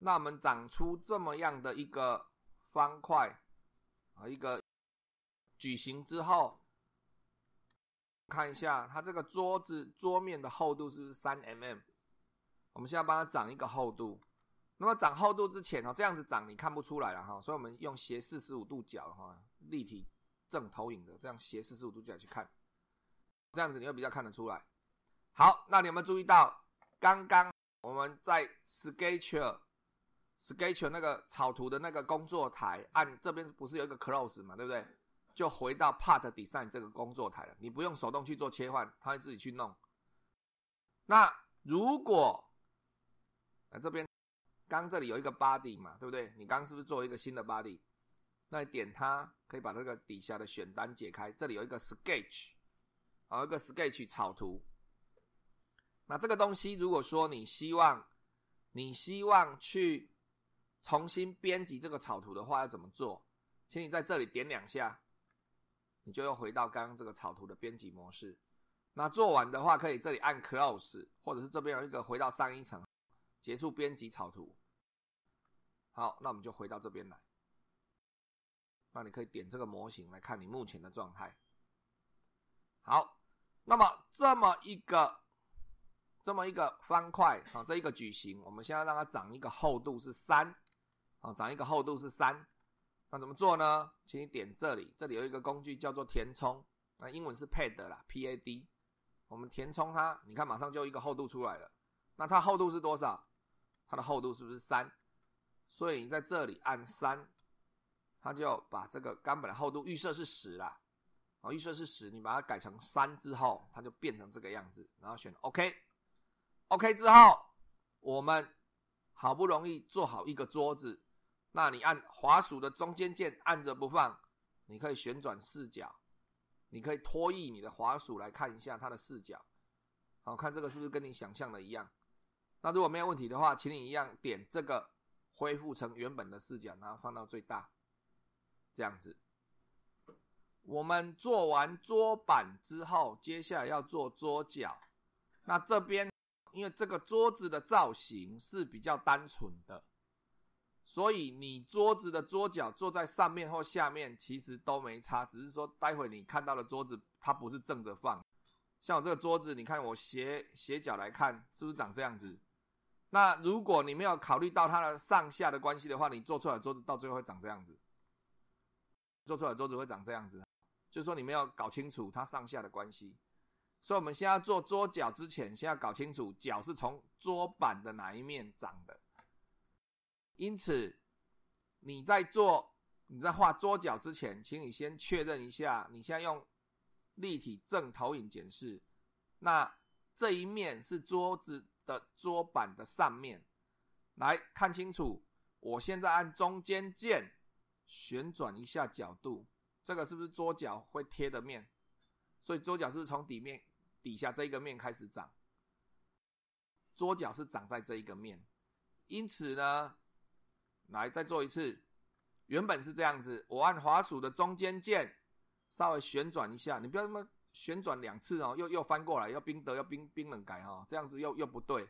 那我们长出这么样的一个方块啊，一个矩形之后，看一下它这个桌子桌面的厚度是三 mm。我们现在帮它长一个厚度。那么长厚度之前哦，这样子长你看不出来了哈，所以我们用斜四十五度角哈，立体正投影的这样斜四十五度角去看，这样子你会比较看得出来。好，那你有没有注意到刚刚我们在 Sketcher？s k e t c h e 那个草图的那个工作台，按这边不是有一个 Close 嘛，对不对？就回到 Part Design 这个工作台了，你不用手动去做切换，它会自己去弄。那如果啊、这边刚这里有一个 Body 嘛，对不对？你刚是不是做一个新的 Body？那你点它，可以把这个底下的选单解开。这里有一个 Sketch，有一个 Sketch 草图。那这个东西如果说你希望你希望去重新编辑这个草图的话要怎么做？请你在这里点两下，你就又回到刚刚这个草图的编辑模式。那做完的话，可以这里按 Close，或者是这边有一个回到上一层，结束编辑草图。好，那我们就回到这边来。那你可以点这个模型来看你目前的状态。好，那么这么一个这么一个方块啊，这一个矩形，我们现在让它长一个厚度是三。啊，长一个厚度是三，那怎么做呢？请你点这里，这里有一个工具叫做填充，那英文是 pad 啦，P-A-D，我们填充它，你看马上就一个厚度出来了。那它厚度是多少？它的厚度是不是三？所以你在这里按三，它就把这个钢本的厚度预设是十啦，哦，预设是十，你把它改成三之后，它就变成这个样子，然后选 OK，OK 之后，我们好不容易做好一个桌子。那你按滑鼠的中间键按着不放，你可以旋转视角，你可以拖曳你的滑鼠来看一下它的视角。好看这个是不是跟你想象的一样？那如果没有问题的话，请你一样点这个恢复成原本的视角，然后放到最大，这样子。我们做完桌板之后，接下来要做桌角。那这边因为这个桌子的造型是比较单纯的。所以你桌子的桌角坐在上面或下面，其实都没差，只是说待会你看到的桌子它不是正着放。像我这个桌子，你看我斜斜角来看，是不是长这样子？那如果你没有考虑到它的上下的关系的话，你做出来的桌子到最后会长这样子，做出来的桌子会长这样子。就是说你们要搞清楚它上下的关系。所以我们现在做桌角之前，先要搞清楚角是从桌板的哪一面长的。因此，你在做你在画桌角之前，请你先确认一下。你现在用立体正投影检视，那这一面是桌子的桌板的上面，来看清楚。我现在按中间键旋转一下角度，这个是不是桌角会贴的面？所以桌角是从底面底下这一个面开始长，桌角是长在这一个面。因此呢？来，再做一次。原本是这样子，我按滑鼠的中间键，稍微旋转一下。你不要那么旋转两次哦，又又翻过来，要冰得要冰冰冷改哈，这样子又又不对。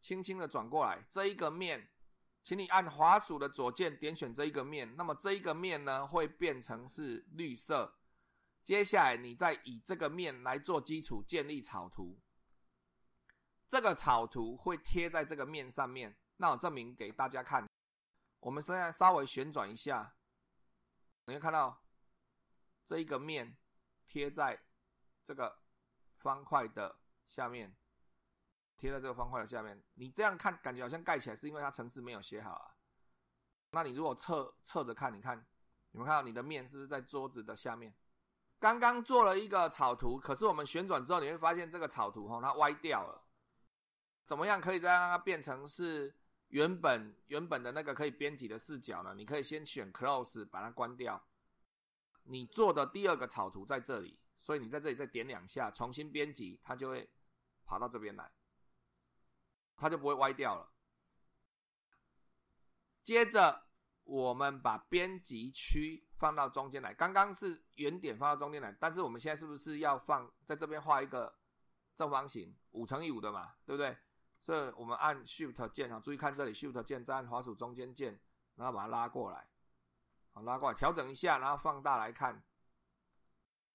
轻轻的转过来，这一个面，请你按滑鼠的左键点选这一个面，那么这一个面呢会变成是绿色。接下来，你再以这个面来做基础建立草图。这个草图会贴在这个面上面，那我证明给大家看。我们现在稍微旋转一下，你会看到这一个面贴在这个方块的下面，贴在这个方块的下面。你这样看，感觉好像盖起来是因为它层次没有写好啊。那你如果侧侧着看，你看，你们看到你的面是不是在桌子的下面？刚刚做了一个草图，可是我们旋转之后，你会发现这个草图哦，它歪掉了。怎么样可以再让它变成是原本原本的那个可以编辑的视角呢？你可以先选 Close 把它关掉。你做的第二个草图在这里，所以你在这里再点两下重新编辑，它就会爬到这边来，它就不会歪掉了。接着我们把编辑区放到中间来，刚刚是原点放到中间来，但是我们现在是不是要放在这边画一个正方形五乘以五的嘛？对不对？这我们按 Shift 键啊，注意看这里 Shift 键再按滑鼠中间键，然后把它拉过来，好拉过来调整一下，然后放大来看，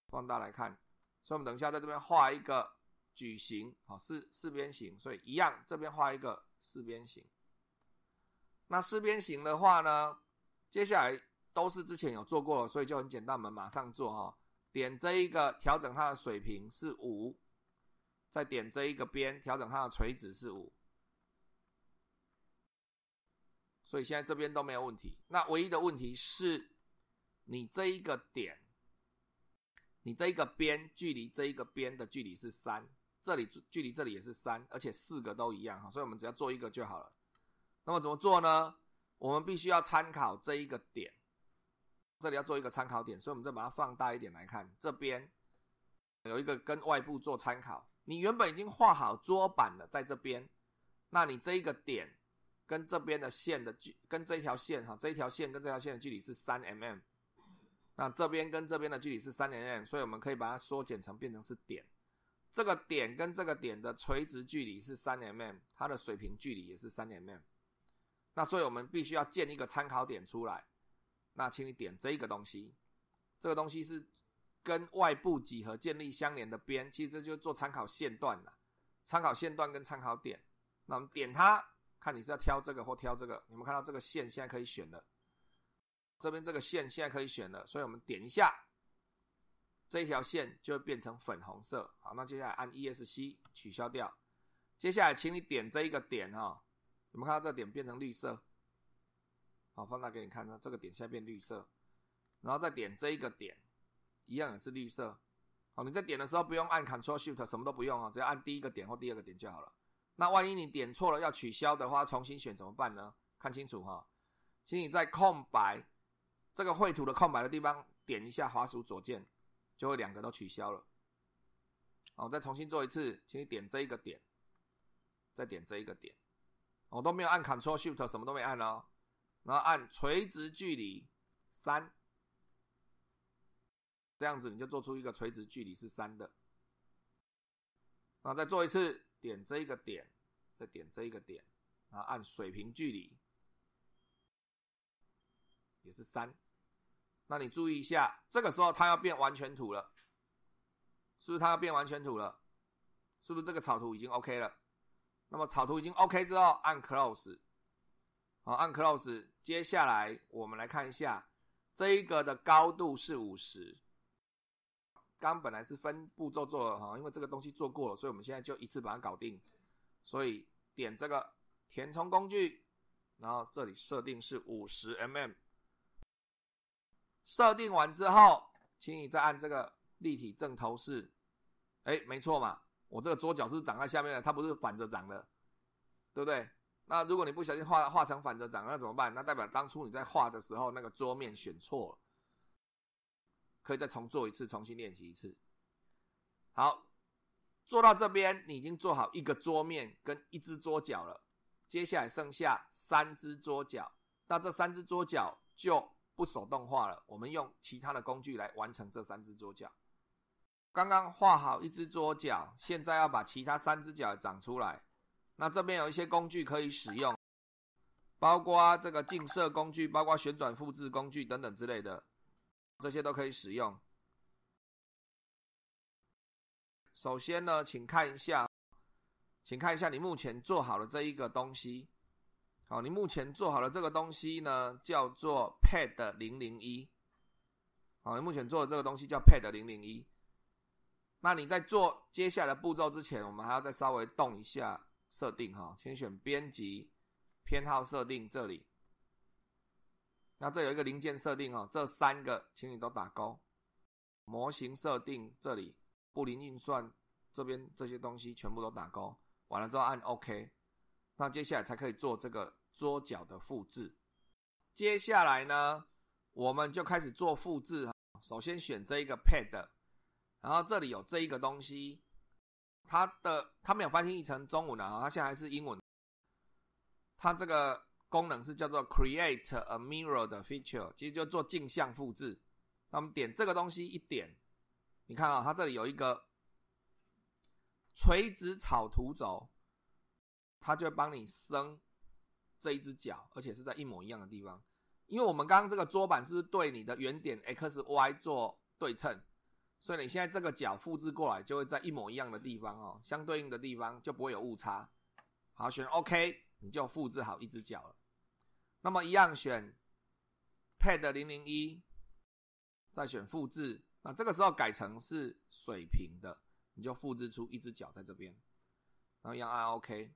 放大来看。所以我们等一下在这边画一个矩形，好四四边形，所以一样这边画一个四边形。那四边形的话呢，接下来都是之前有做过了，所以就很简单，我们马上做哈。点这一个调整它的水平是五。再点这一个边，调整它的垂直是五，所以现在这边都没有问题。那唯一的问题是，你这一个点，你这一个边距离这一个边的距离是三，这里距离这里也是三，而且四个都一样哈，所以我们只要做一个就好了。那么怎么做呢？我们必须要参考这一个点，这里要做一个参考点，所以我们再把它放大一点来看，这边有一个跟外部做参考。你原本已经画好桌板了，在这边，那你这一个点跟这边的线的距，跟这一条线哈，这一条线跟这条线的距离是三 mm，那这边跟这边的距离是三 mm，所以我们可以把它缩减成变成是点，这个点跟这个点的垂直距离是三 mm，它的水平距离也是三 mm，那所以我们必须要建一个参考点出来，那请你点这一个东西，这个东西是。跟外部几何建立相连的边，其实就做参考线段了。参考线段跟参考点，那我们点它，看你是要挑这个或挑这个。你们看到这个线现在可以选的，这边这个线现在可以选的，所以我们点一下，这一条线就会变成粉红色。好，那接下来按 ESC 取消掉。接下来，请你点这一个点哈，你们看到这点变成绿色。好，放大给你看，那这个点现在变绿色，然后再点这一个点。一样也是绿色，好，你在点的时候不用按 Control Shift，什么都不用啊，只要按第一个点或第二个点就好了。那万一你点错了要取消的话，重新选怎么办呢？看清楚哈，请你在空白这个绘图的空白的地方点一下滑鼠左键，就会两个都取消了。好，再重新做一次，请你点这一个点，再点这一个点，我都没有按 Control Shift，什么都没按哦，然后按垂直距离三。这样子你就做出一个垂直距离是三的，那再做一次，点这一个点，再点这一个点，然后按水平距离，也是三。那你注意一下，这个时候它要变完全图了，是不是？它要变完全图了，是不是？这个草图已经 OK 了。那么草图已经 OK 之后，按 Close，好，按 Close。接下来我们来看一下，这一个的高度是五十。刚本来是分步骤做的哈，因为这个东西做过了，所以我们现在就一次把它搞定。所以点这个填充工具，然后这里设定是五十 mm。设定完之后，请你再按这个立体正头式。哎，没错嘛，我这个桌角是长在下面的，它不是反着长的，对不对？那如果你不小心画画成反着长，那怎么办？那代表当初你在画的时候那个桌面选错了。可以再重做一次，重新练习一次。好，做到这边，你已经做好一个桌面跟一只桌脚了。接下来剩下三只桌脚，那这三只桌脚就不手动画了，我们用其他的工具来完成这三只桌脚。刚刚画好一只桌脚，现在要把其他三只脚长出来。那这边有一些工具可以使用，包括这个镜射工具，包括旋转复制工具等等之类的。这些都可以使用。首先呢，请看一下，请看一下你目前做好的这一个东西。好，你目前做好的这个东西呢，叫做 Pad 零零一。好，你目前做的这个东西叫 Pad 零零一。那你在做接下来步骤之前，我们还要再稍微动一下设定哈。先选编辑偏好设定这里。那这有一个零件设定啊，这三个请你都打勾。模型设定这里，布林运算这边这些东西全部都打勾，完了之后按 OK。那接下来才可以做这个桌角的复制。接下来呢，我们就开始做复制。首先选这一个 Pad，然后这里有这一个东西，它的它没有翻译成中文的啊，它现在是英文。它这个。功能是叫做 Create a Mirror 的 feature，其实就做镜像复制。那我们点这个东西一点，你看啊，它这里有一个垂直草图轴，它就会帮你生这一只脚，而且是在一模一样的地方。因为我们刚刚这个桌板是不是对你的原点 X Y 做对称，所以你现在这个脚复制过来就会在一模一样的地方哦，相对应的地方就不会有误差。好，选 OK，你就复制好一只脚了。那么一样选 Pad 零零一，再选复制，那这个时候改成是水平的，你就复制出一只脚在这边，然后一样按 OK，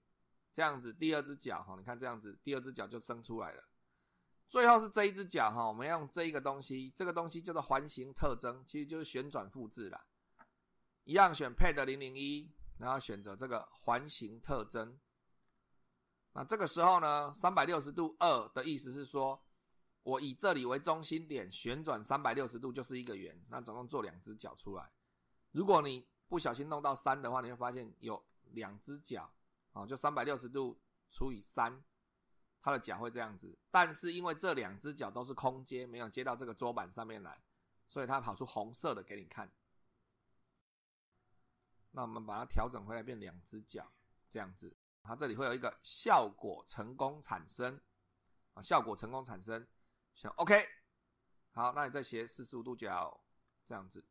这样子第二只脚哈，你看这样子第二只脚就生出来了。最后是这一只脚哈，我们用这一个东西，这个东西叫做环形特征，其实就是旋转复制了。一样选 Pad 零零一，然后选择这个环形特征。那这个时候呢，三百六十度二的意思是说，我以这里为中心点旋转三百六十度就是一个圆，那总共做两只脚出来。如果你不小心弄到三的话，你会发现有两只脚啊，就三百六十度除以三，它的脚会这样子。但是因为这两只脚都是空接，没有接到这个桌板上面来，所以它跑出红色的给你看。那我们把它调整回来变两只脚这样子。它这里会有一个效果成功产生，啊，效果成功产生，像 OK，好，那你再斜四十五度角这样子，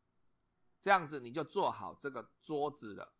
这样子你就做好这个桌子了。